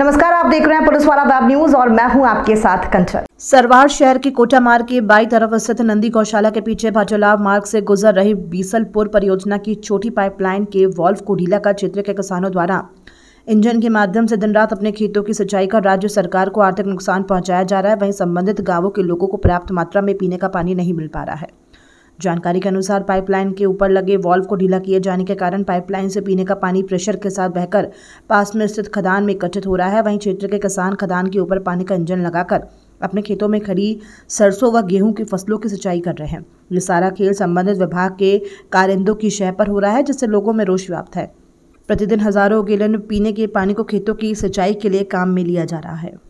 नमस्कार आप देख रहे हैं पुलिस वाला वेब न्यूज और मैं हूं आपके साथ कंचन सरवार शहर के कोटा मार्ग के बाई तरफ स्थित नंदी गौशाला के पीछे भाजोलाव मार्ग से गुजर रही बीसलपुर परियोजना की छोटी पाइपलाइन के वॉल्व को ढीला कर क्षेत्र के किसानों द्वारा इंजन के माध्यम से दिन रात अपने खेतों की सिंचाई कर राज्य सरकार को आर्थिक नुकसान पहुंचाया जा रहा है वहीं संबंधित गांवों के लोगों को पर्याप्त मात्रा में पीने का पानी नहीं मिल पा रहा है जानकारी के अनुसार पाइपलाइन के ऊपर लगे वॉल्व को ढीला किए जाने के कारण पाइपलाइन से पीने का पानी प्रेशर के साथ बहकर पास में स्थित खदान में एकत्रित हो रहा है वहीं क्षेत्र के किसान खदान के ऊपर पानी का इंजन लगाकर अपने खेतों में खड़ी सरसों व गेहूं की फसलों की सिंचाई कर रहे हैं ये सारा खेल संबंधित विभाग के कारिंदों की शह पर हो रहा है जिससे लोगों में रोष व्याप्त है प्रतिदिन हजारों गेलन पीने के पानी को खेतों की सिंचाई के लिए काम में लिया जा रहा है